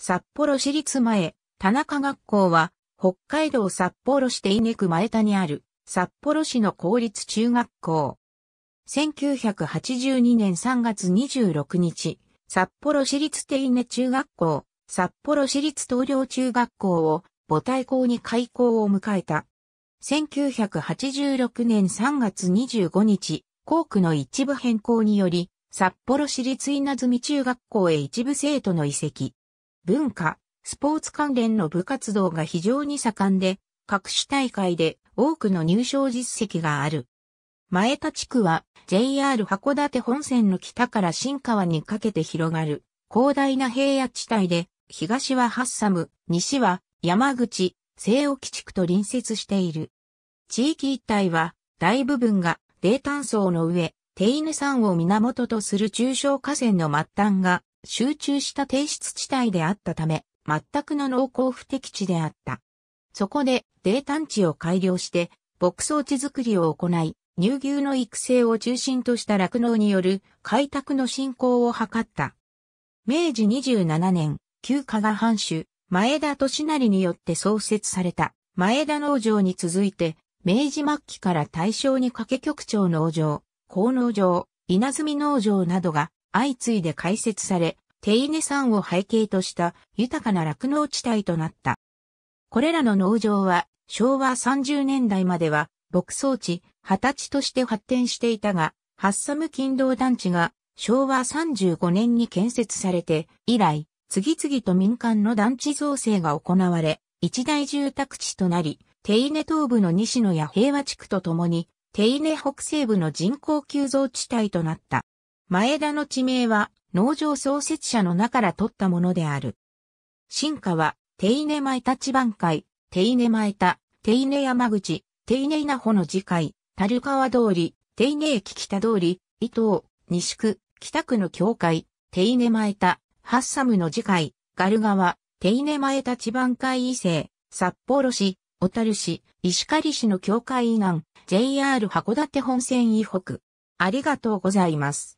札幌市立前、田中学校は、北海道札幌市手稲区前田にある、札幌市の公立中学校。1982年3月26日、札幌市立手稲中学校、札幌市立東陵中学校を母体校に開校を迎えた。1986年3月25日、校区の一部変更により、札幌市立稲積中学校へ一部生徒の移籍。文化、スポーツ関連の部活動が非常に盛んで、各種大会で多くの入賞実績がある。前田地区は JR 函館本線の北から新川にかけて広がる広大な平野地帯で、東はハッサム、西は山口、西沖地区と隣接している。地域一帯は大部分が冷炭層の上、手稲山を源とする中小河川の末端が集中した低湿地帯であったため、全くの農耕不適地であった。そこで、泥炭地を改良して、牧草地づくりを行い、乳牛の育成を中心とした酪農による開拓の進行を図った。明治27年、旧加賀藩主、前田利成によって創設された前田農場に続いて、明治末期から大正に掛局長農場、高農場、稲積農場などが相次いで開設され、手稲山を背景とした豊かな酪農地帯となった。これらの農場は昭和30年代までは牧草地、畑地として発展していたが、ハッサム勤労団地が昭和35年に建設されて以来、次々と民間の団地造成が行われ、一大住宅地となり、手稲東部の西野や平和地区とともに、手稲北西部の人口急増地帯となった。前田の地名は農場創設者の名から取ったものである。進化は、手稲前田地番会、手稲前田、手稲山口、手稲稲穂の次回、樽川通り、手稲駅北通り、伊東、西区、北区の境界、手稲前田、ハッサムの次回、ガル川、手稲前田地番会以西、札幌市、小樽市、石狩市の境界以南、JR 函館本線以北。ありがとうございます。